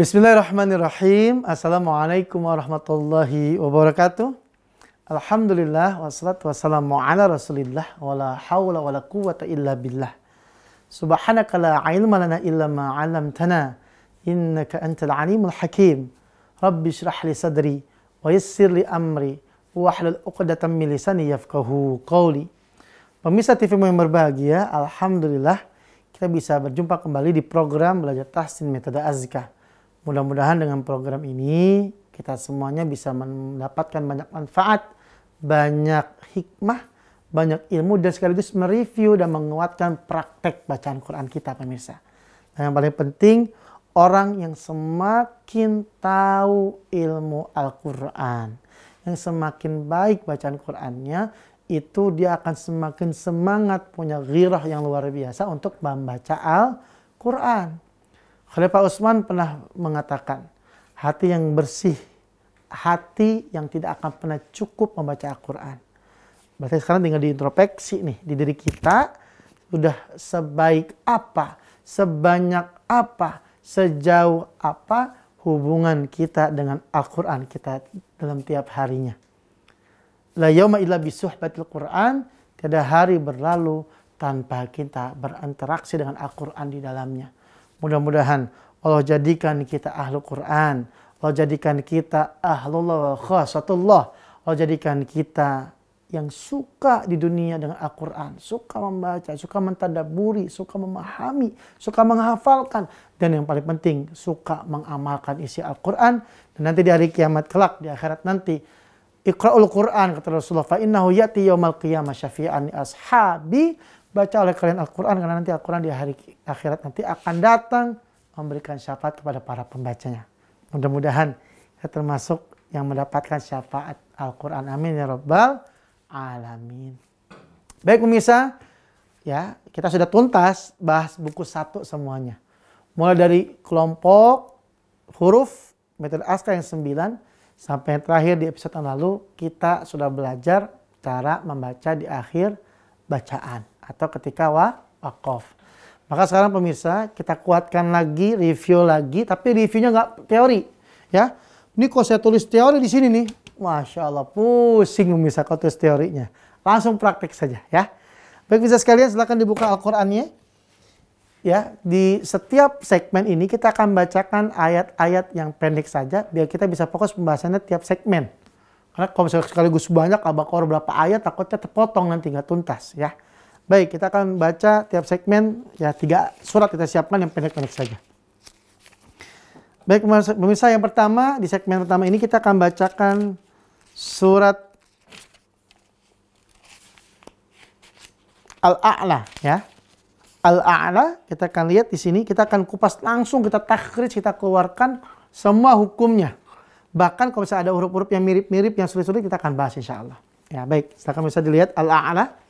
Bismillahirrahmanirrahim. Assalamualaikum warahmatullahi wabarakatuh. Alhamdulillah wassalatu wassalamu ala rasulillah wala hawla wala quwata illa billah. Subhanaka la ilma lana illa ma 'allamtana innaka antal alimul hakim. Rabbi shrah li sadri wa yassir li amri wahlul 'uqdatam min lisani yafqahu qawli. Pemirsa TV yang berbahagia, alhamdulillah kita bisa berjumpa kembali di program belajar tahsin metode azkar Mudah-mudahan dengan program ini kita semuanya bisa mendapatkan banyak manfaat, banyak hikmah, banyak ilmu dan sekaligus mereview dan menguatkan praktek bacaan Quran kita pemirsa. Dan yang paling penting orang yang semakin tahu ilmu Al-Quran, yang semakin baik bacaan Qurannya, itu dia akan semakin semangat punya girah yang luar biasa untuk membaca Al-Quran. Khalifah Utsman pernah mengatakan, hati yang bersih, hati yang tidak akan pernah cukup membaca Al-Quran. Berarti sekarang tinggal diintrospeksi nih di diri kita, sudah sebaik apa, sebanyak apa, sejauh apa hubungan kita dengan Al-Quran kita dalam tiap harinya. La yauma illa bisuhbatil Quran, tiada hari berlalu tanpa kita berinteraksi dengan Al-Quran di dalamnya. Mudah-mudahan Allah jadikan kita ahlu Quran. Allah jadikan kita ahlullah wa khasatullah. Allah jadikan kita yang suka di dunia dengan Al-Quran, suka membaca, suka mentadaburi, suka memahami, suka menghafalkan, dan yang paling penting suka mengamalkan isi Al-Quran. Dan nanti di hari kiamat kelak, di akhirat nanti, Iqra'ul Quran kata Rasulullah, Fa'innahu yati yawmal qiyamah syafi'an ashabi Baca oleh kalian Al-Quran karena nanti Al-Quran di hari akhirat nanti akan datang memberikan syafaat kepada para pembacanya. Mudah-mudahan kita termasuk yang mendapatkan syafaat Al-Quran. Amin ya Rabbal Alamin. Baik pemirsa, ya kita sudah tuntas bahas buku satu semuanya. Mulai dari kelompok huruf metode aska yang sembilan sampai yang terakhir di episode yang lalu kita sudah belajar cara membaca di akhir bacaan atau ketika wa wakof. Maka sekarang pemirsa kita kuatkan lagi, review lagi, tapi reviewnya nggak teori, ya. Ini kok saya tulis teori di sini nih, masya Allah pusing pemirsa kalau tulis teorinya. Langsung praktek saja, ya. Baik bisa sekalian silahkan dibuka Al-Qur'annya. Ya, di setiap segmen ini kita akan bacakan ayat-ayat yang pendek saja biar kita bisa fokus pembahasannya tiap segmen. Karena kalau misalnya sekaligus banyak abakor berapa ayat takutnya terpotong nanti nggak tuntas ya. Baik, kita akan baca tiap segmen ya tiga surat kita siapkan yang pendek-pendek saja. Baik, pemirsa yang pertama di segmen pertama ini kita akan bacakan surat Al-A'la ya. Al-A'la kita akan lihat di sini kita akan kupas langsung kita takhrij kita keluarkan semua hukumnya. Bahkan kalau misalnya ada huruf-huruf yang mirip-mirip yang sulit-sulit kita akan bahas insya Allah. Ya baik, silakan bisa dilihat Al-A'la.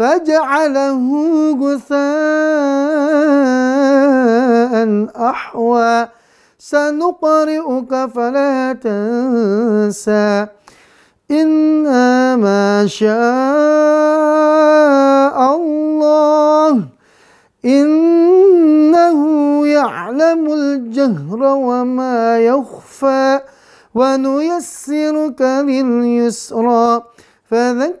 فجعله غثاء أحوى سنقرئك فلا تنسى إنا ما شاء الله إنه يعلم الجهر وما يخفى ونيسرك لليسرى فذكر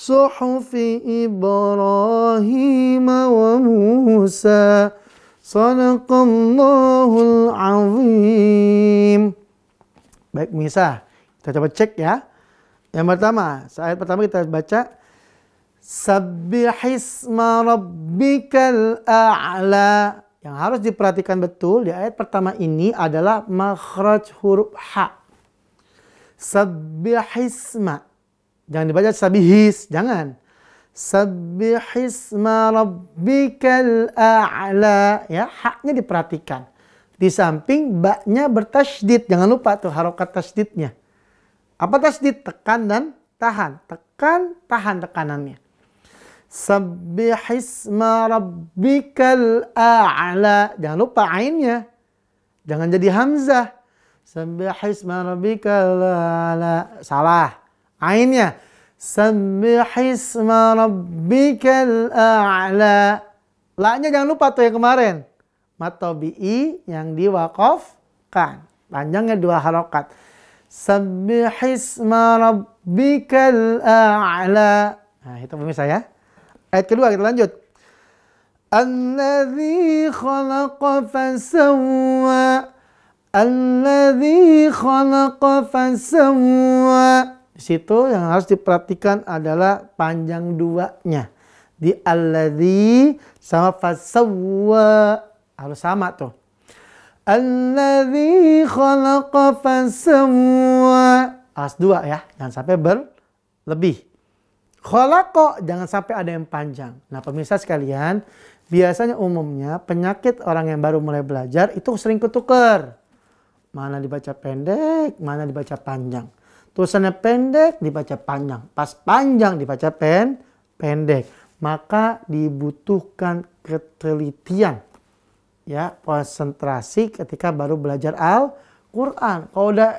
صحف إبراهيم وموسى صدق الله العظيم Baik Misa, kita coba cek ya. Yang pertama, ayat pertama kita baca Sabbihisma rabbikal a'la. Yang harus diperhatikan betul di ayat pertama ini adalah makhraj huruf ha. Sabbihisma Jangan dibaca sabihis, jangan. ma rabbikal a'la. Ya, haknya diperhatikan. Di samping baknya bertasydid. Jangan lupa tuh harokat tasydidnya. Apa tasydid? Tekan dan tahan. Tekan, tahan tekanannya. ma rabbikal a'la. Jangan lupa ainnya. Jangan jadi hamzah. ma rabbikal a'la. Salah Ainnya Sabbihisma rabbikal a'la. Laknya jangan lupa tuh yang kemarin. Matobi'i yang diwakofkan. Panjangnya dua harokat. Sabbihisma rabbikal a'la. Nah itu pemirsa ya. Ayat kedua kita lanjut. Alladhi khalaqa fasawwa. Alladhi khalaqa fasawwa. Di situ yang harus diperhatikan adalah panjang duanya. Di alladhi sama fasawwa. Harus sama tuh. Alladhi khalaqa fasawwa. Harus dua ya. Jangan sampai berlebih. Khalaqa jangan sampai ada yang panjang. Nah pemirsa sekalian, biasanya umumnya penyakit orang yang baru mulai belajar itu sering ketukar. Mana dibaca pendek, mana dibaca panjang. Tulisannya pendek dibaca panjang, pas panjang dibaca pen pendek. Maka dibutuhkan ketelitian ya, konsentrasi ketika baru belajar Al-Qur'an. Kalau udah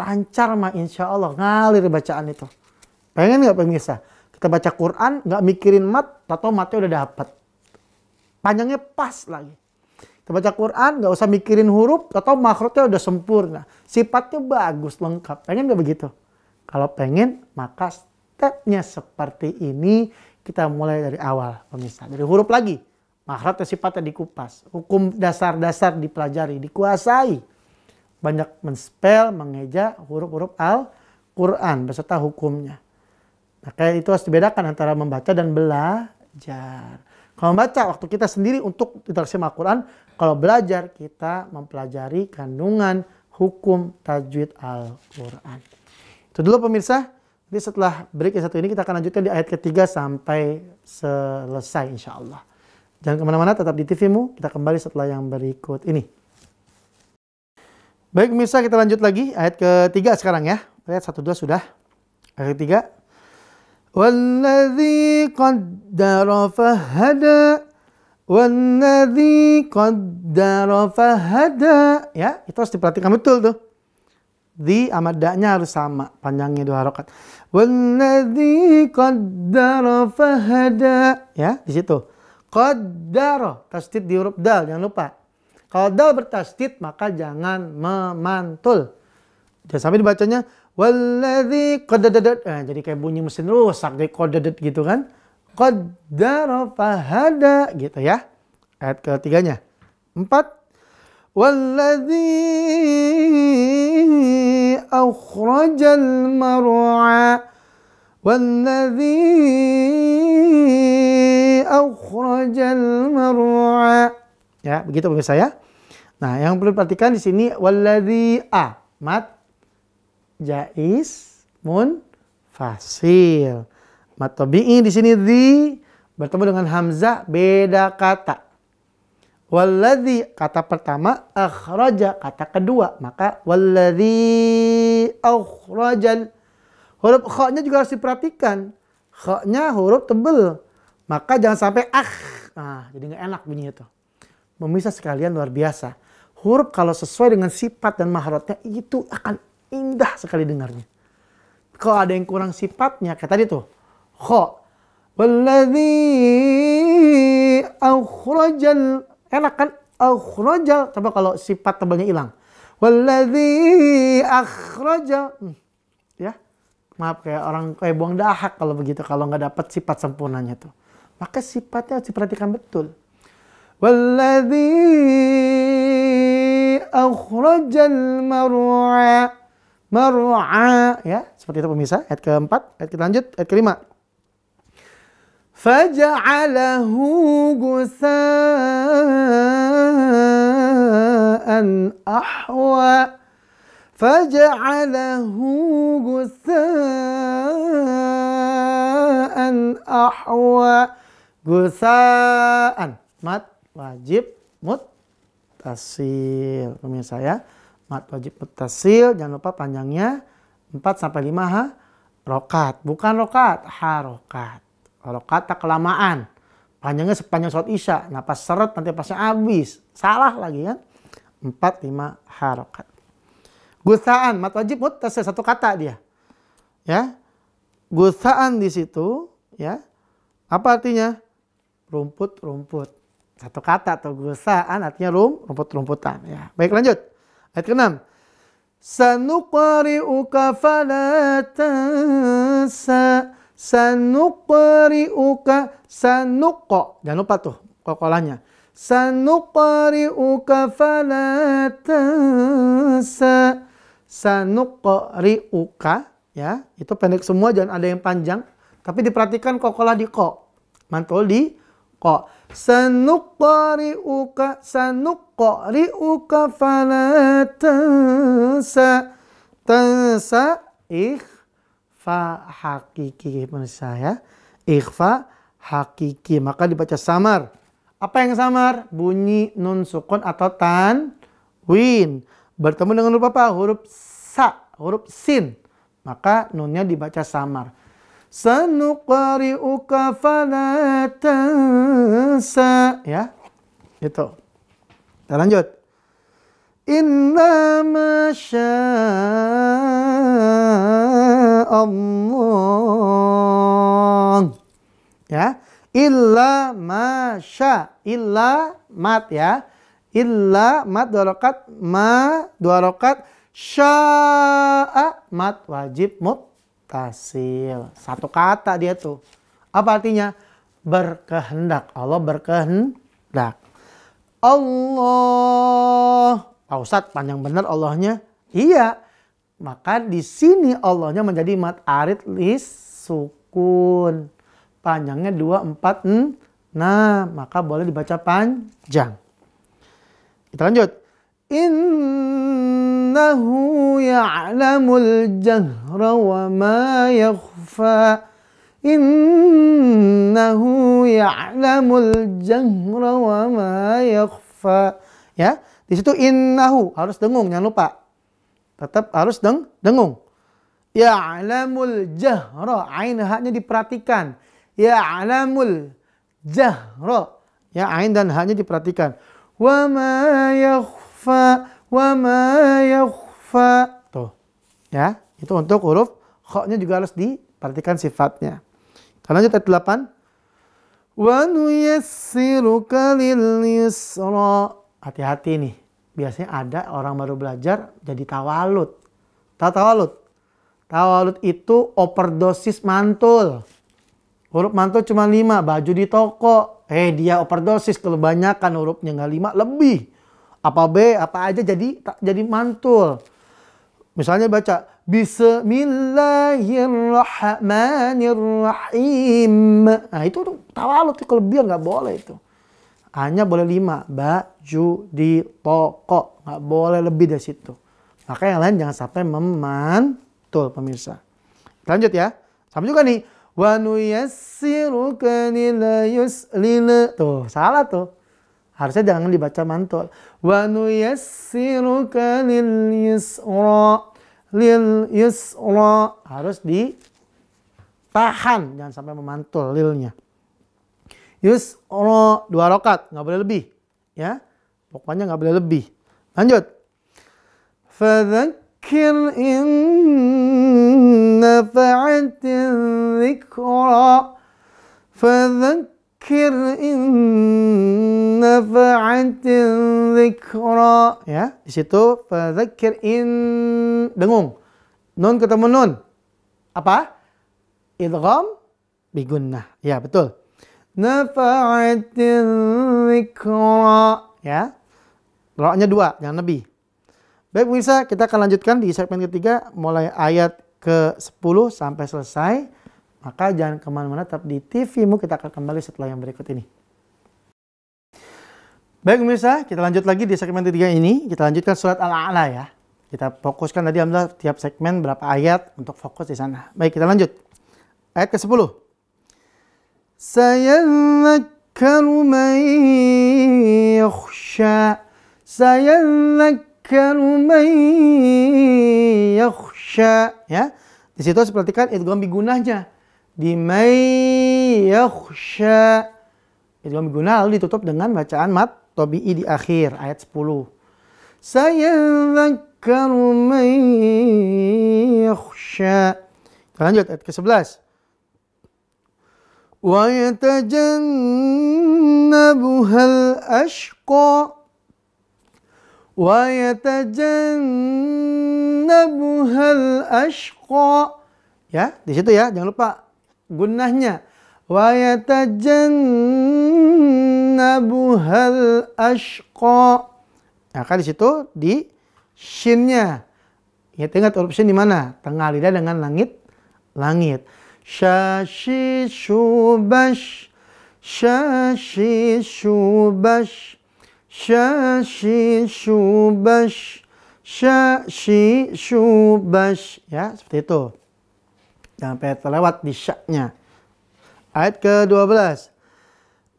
lancar mah insya Allah ngalir bacaan itu. Pengen nggak pemirsa? Kita baca Quran nggak mikirin mat, atau matnya udah dapat. Panjangnya pas lagi. Kita baca Quran gak usah mikirin huruf atau makhluknya udah sempurna. Sifatnya bagus, lengkap. Pengen gak begitu? Kalau pengen, maka stepnya seperti ini. Kita mulai dari awal, pemirsa. Dari huruf lagi. Makhluknya sifatnya dikupas. Hukum dasar-dasar dipelajari, dikuasai. Banyak menspel, mengeja huruf-huruf Al-Quran beserta hukumnya. Nah, kayak itu harus dibedakan antara membaca dan belajar. Kalau membaca waktu kita sendiri untuk interaksi sama Al-Quran, kalau belajar kita mempelajari kandungan hukum tajwid Al-Quran. Itu dulu pemirsa. Jadi setelah break yang satu ini kita akan lanjutkan di ayat ketiga sampai selesai insya Allah. Jangan kemana-mana, tetap di TVmu. Kita kembali setelah yang berikut ini. Baik pemirsa, kita lanjut lagi ayat ketiga sekarang ya. Ayat satu dua sudah. Ayat ketiga, والذي قدر فهدى والذي qaddara fahada ya itu harus diperhatikan betul tuh di amadanya harus sama panjangnya dua harokat walladzi qaddara fahada ya di situ qaddara tasdid di huruf dal jangan lupa kalau dal bertasdid maka jangan memantul jangan sampai dibacanya Walladhi qadadadad. Nah, jadi kayak bunyi mesin rusak. Jadi qadadad gitu kan. Qaddara fahada. Gitu ya. Ayat ketiganya. Empat. Walladhi akhrajal mar'a. Walladhi akhrajal mar'a. Ya, begitu pemirsa ya. Nah, yang perlu perhatikan di sini walladhi a. Mat jais mun fasil. tabi'i di sini di bertemu dengan hamzah beda kata. Walladhi kata pertama akhraja kata kedua maka walladhi akhrajal huruf kha-nya juga harus diperhatikan. Kha-nya huruf tebel. Maka jangan sampai ah. Nah, jadi nggak enak bunyinya itu. memisah sekalian luar biasa. Huruf kalau sesuai dengan sifat dan mahrotnya itu akan indah sekali dengarnya. Kalau ada yang kurang sifatnya, kayak tadi tuh, kho. Walladhi akhrajal, enak kan? Akhrajal, coba kalau sifat tebalnya hilang. Walladhi akhrajal, hmm, ya. Maaf kayak orang kayak buang dahak kalau begitu, kalau nggak dapat sifat sempurnanya tuh. Maka sifatnya harus diperhatikan betul. Walladhi akhrajal mar'a mar'a ya seperti itu pemirsa ayat keempat ayat kita lanjut ayat kelima faja'alahu gusaan ahwa faja'alahu gusaan ahwa gusaan mat wajib mut tasil pemirsa ya Mat wajib mutasil, jangan lupa panjangnya 4 sampai 5 ha, rokat. Bukan rokat, harokat. Rokat tak kelamaan. Panjangnya sepanjang sholat isya. napa seret nanti pasnya habis. Salah lagi kan. 4, 5 harokat. Gusaan, mat wajib mutasil, satu kata dia. Ya, gusaan di situ, ya. Apa artinya? Rumput-rumput. Satu kata atau gusaan artinya rum, rumput-rumputan. Ya, baik lanjut. Ayat ke-6. Sanuqari'uka fala tansa. Sanuqri'uka sanuqo. Jangan lupa tuh kokolahnya. Sanuqari'uka fala tansa. Sanuqri'uka ya. Itu pendek semua jangan ada yang panjang. Tapi diperhatikan kokolah di ko. Mantul di ko sanuqari'uka sanuqari'uka fala tansa tansa ikhfa hakiki pemirsa ya ikhfa hakiki maka dibaca samar apa yang samar bunyi nun sukun atau tan win bertemu dengan huruf apa huruf sa huruf sin maka nunnya dibaca samar sanuqari'uka fala tansa ya itu kita lanjut inna masya Allah ya illa masya illa mat ya illa mat dua rakaat, ma dua rakaat, sya'a mat wajib mut tasil. Satu kata dia tuh. Apa artinya? Berkehendak. Allah berkehendak. Allah. Pak Ustadz panjang benar Allahnya. Iya. Maka di sini Allahnya menjadi mat arid lis sukun. Panjangnya 2, 4, nah Maka boleh dibaca panjang. Kita lanjut. In إنه يعلم الجهر wa ma إنه يعلم الجهر وما wa ma ya di situ innahu harus dengung jangan lupa tetap harus deng dengung ya'lamul jahra ain haknya diperhatikan ya'lamul jahra ya ain dan haknya diperhatikan wa ma yakhfa wa ma yakhfa. Tuh. Ya, itu untuk huruf kha-nya juga harus diperhatikan sifatnya. Kita lanjut ayat 8. Wa nuyassiruka lil yusra. Hati-hati nih. Biasanya ada orang baru belajar jadi tawalut. Tahu tawalut? Tawalut itu overdosis mantul. Huruf mantul cuma lima. baju di toko. Eh dia overdosis Kan hurufnya nggak lima, lebih apa B apa aja jadi jadi mantul misalnya baca Bismillahirrahmanirrahim nah itu tuh tuh kelebihan nggak boleh itu hanya boleh lima baju di toko nggak boleh lebih dari situ maka yang lain jangan sampai memantul pemirsa lanjut ya sama juga nih wa nuyassiruka lila tuh salah tuh Harusnya jangan dibaca mantul. Wa nuyassiruka lil yusra. Lil yusra. Harus di ditahan. Jangan sampai memantul lilnya. Yusra. Dua rokat. Nggak boleh lebih. Ya. Pokoknya nggak boleh lebih. Lanjut. Fadzakir in nafa'atin zikra. Fadzakir Fadzakir in dzikra. Ya, di situ fadzakir in dengung. Nun ketemu nun. Apa? Idgham bigunnah. Ya, betul. nafa'atil dzikra. Ya. Roknya dua, jangan lebih. Baik bisa. kita akan lanjutkan di segmen ketiga mulai ayat ke-10 sampai selesai. Maka jangan kemana-mana tetap di TVmu. Kita akan kembali setelah yang berikut ini. Baik pemirsa, kita lanjut lagi di segmen ketiga ini. Kita lanjutkan surat Al-A'la ya. Kita fokuskan tadi alhamdulillah tiap segmen berapa ayat untuk fokus di sana. Baik, kita lanjut. Ayat ke-10. Sayadzakkaru man yakhsha. Sayadzakkaru man yakhsha. Ya. Di situ harus perhatikan idgham bigunahnya bimai yakhsha. Itu guna lalu ditutup dengan bacaan mat tobi'i di akhir ayat 10. Sayadzakkaru man yakhsha. lanjut ayat ke-11. Wa yatajannabuha al-ashqa wa yatajannabuha al-ashqa. Ya, di situ ya, jangan lupa gunahnya wa yatajannabuhal ashqa maka di situ di shinnya ya ingat huruf shin di mana tengah lidah dengan langit langit shashi shubash shashi shubash shashi shubash shashi shubash ya seperti itu Jangan sampai terlewat di syaknya. Ayat ke-12.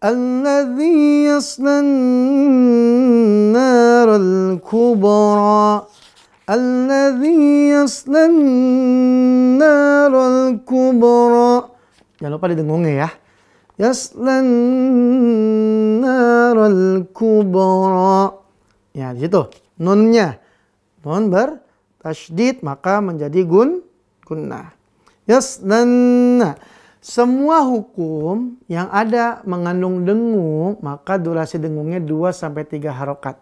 Alladhi yaslan narul kubra. Alladhi yaslan narul kubra. Jangan lupa didengungnya ya. Yaslan narul kubra. Ya, di situ nunnya. Nun ber tashdid maka menjadi gun gunnah. Yasnanna. Semua hukum yang ada mengandung dengung, maka durasi dengungnya 2 sampai 3 harokat.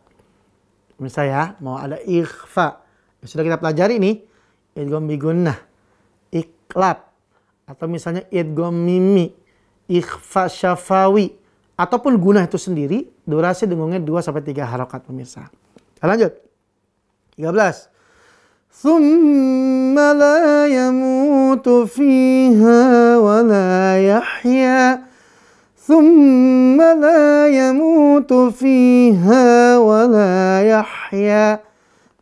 Misalnya mau ada ikhfa. Sudah kita pelajari nih. Idgom bigunnah. Iklab. Atau misalnya idgom mimi. Ikhfa syafawi. Ataupun guna itu sendiri, durasi dengungnya 2 sampai 3 harokat pemirsa. Kita lanjut. 13. ثم لا يموت فيها ولا يحيا ثم لا يموت فيها ولا يحيا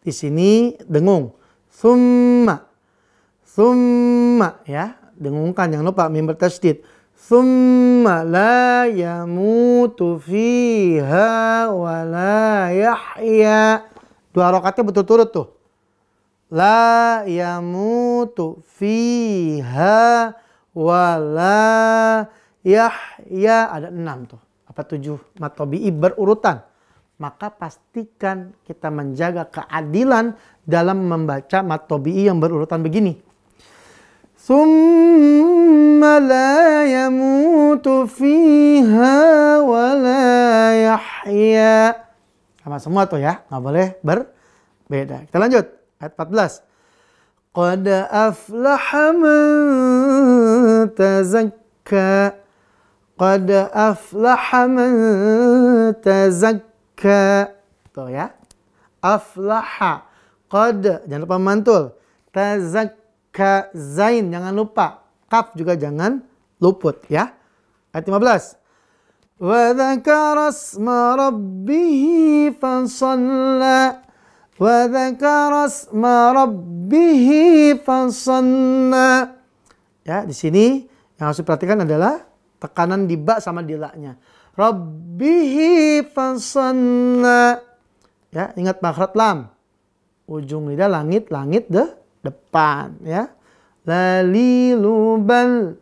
di sini dengung summa summa ya dengungkan jangan lupa member tasdid summa la yamutu fiha wa la yahya dua rokatnya betul turut tuh la yamutu fiha la yahya ada enam tuh apa tujuh matobi'i berurutan maka pastikan kita menjaga keadilan dalam membaca matobi'i yang berurutan begini summa la yamutu fiha la yahya sama semua tuh ya nggak boleh berbeda kita lanjut Ayat 14. Qad aflaha man tazakka. Qad aflaha man tazakka. Tuh ya. Aflaha. Qad. Jangan lupa mantul. Tazakka. Zain. Jangan lupa. Kaf juga jangan luput ya. Ayat 15. وذكر اسم ربه فصلى وذكر اسم ربه فصلى ya di sini yang harus diperhatikan adalah tekanan di ba sama di la-nya rabbihi fasanna ya ingat makhraj lam ujung lidah langit langit de depan ya lalilubal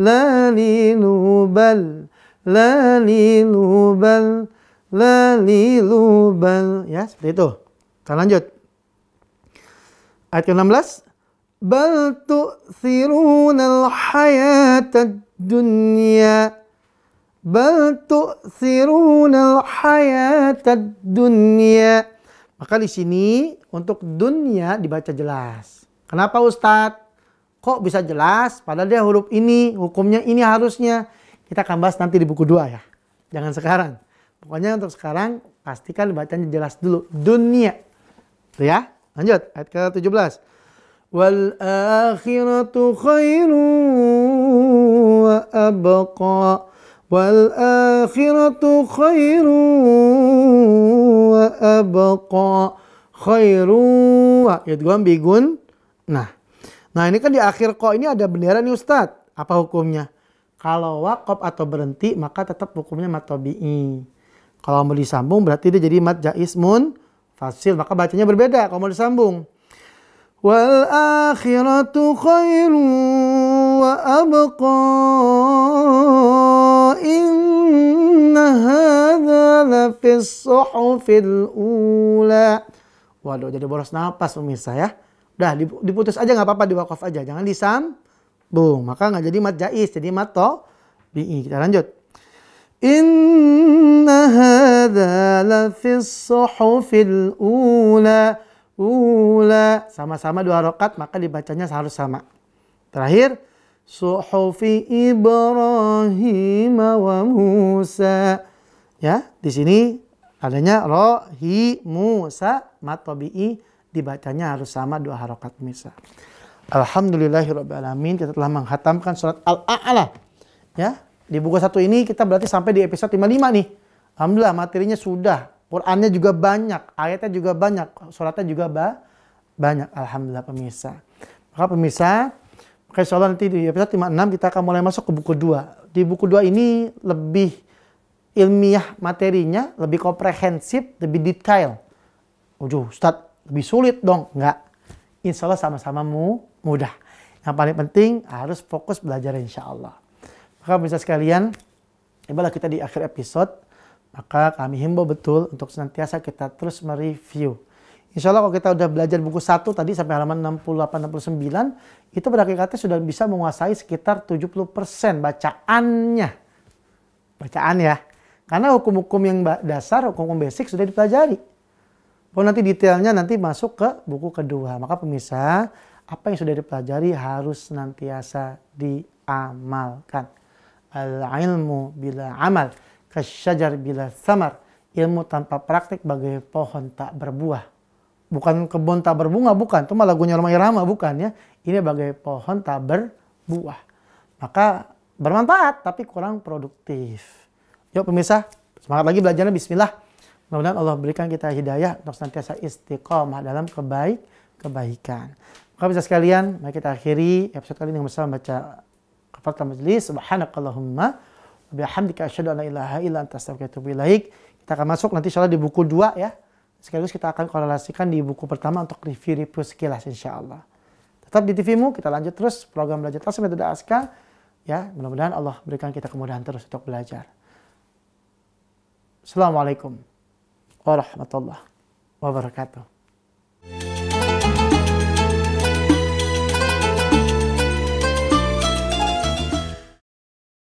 lalilubal lalilubal lalilubal ya seperti itu kita lanjut. Ayat ke-16. Bal al-hayata dunya. Bal al-hayata dunya. Maka di sini untuk dunia dibaca jelas. Kenapa Ustadz? Kok bisa jelas? Padahal dia huruf ini, hukumnya ini harusnya. Kita akan bahas nanti di buku 2 ya. Jangan sekarang. Pokoknya untuk sekarang pastikan bacanya jelas dulu. Dunia. Tuh ya. Lanjut ayat ke-17. Wal akhiratu khairu wa abqa. Wal akhiratu khairu wa abqa. Khairu wa gua bigun. Nah. Nah, ini kan di akhir kok ini ada bendera nih Ustaz. Apa hukumnya? Kalau wakop atau berhenti maka tetap hukumnya matobi'i. Kalau mau disambung berarti dia jadi mat jaismun fasil maka bacanya berbeda kalau mau disambung wal akhiratu khairu wa abqa inna hadza la fi ula waduh jadi boros napas pemirsa ya udah diputus aja nggak apa-apa diwakaf aja jangan disambung maka nggak jadi mat jais jadi mat to bi kita lanjut إن هذا لفي الصحف الأولى أولى sama-sama dua rokat maka dibacanya harus sama terakhir suhufi Ibrahim wa Musa ya di sini adanya rohi Musa matobi'i dibacanya harus sama dua harokat misa. Alhamdulillahirobbilalamin kita telah menghatamkan surat Al-A'la ya di buku satu ini kita berarti sampai di episode 55 nih. Alhamdulillah materinya sudah. Qurannya juga banyak, ayatnya juga banyak, suratnya juga ba banyak. Alhamdulillah pemirsa. Maka pemirsa, maka insya Allah nanti di episode 56 kita akan mulai masuk ke buku dua. Di buku dua ini lebih ilmiah materinya, lebih komprehensif, lebih detail. Ujuh, Ustaz, lebih sulit dong. Enggak. Insya Allah sama-sama mudah. Yang paling penting harus fokus belajar insya Allah. Maka pemirsa sekalian, tibalah kita di akhir episode, maka kami himbau betul untuk senantiasa kita terus mereview. Insya Allah kalau kita udah belajar buku 1 tadi sampai halaman 68-69, itu pada hakikatnya sudah bisa menguasai sekitar 70% bacaannya. Bacaan ya. Karena hukum-hukum yang dasar, hukum-hukum basic sudah dipelajari. Kalau nanti detailnya nanti masuk ke buku kedua. Maka pemirsa, apa yang sudah dipelajari harus senantiasa diamalkan al-ilmu bila amal, kasyajar bila samar. Ilmu tanpa praktik bagai pohon tak berbuah. Bukan kebun tak berbunga, bukan. Itu malah gunyur Roma Irama, bukan ya. Ini bagai pohon tak berbuah. Maka bermanfaat tapi kurang produktif. Yuk pemirsa, semangat lagi belajarnya bismillah. Mudah-mudahan Allah berikan kita hidayah untuk senantiasa istiqomah dalam kebaik kebaikan. Maka bisa sekalian, mari kita akhiri episode kali ini bersama baca kafaratul majlis subhanakallahumma bihamdika asyhadu an la ilaha illa anta astaghfiruka wa Kita akan masuk nanti insyaallah di buku 2 ya. Sekaligus kita akan korelasikan di buku pertama untuk review-review sekilas insyaallah. Tetap di TVmu kita lanjut terus program belajar tasawuf metode aska ya. Mudah-mudahan Allah berikan kita kemudahan terus untuk belajar. Assalamualaikum warahmatullahi wabarakatuh.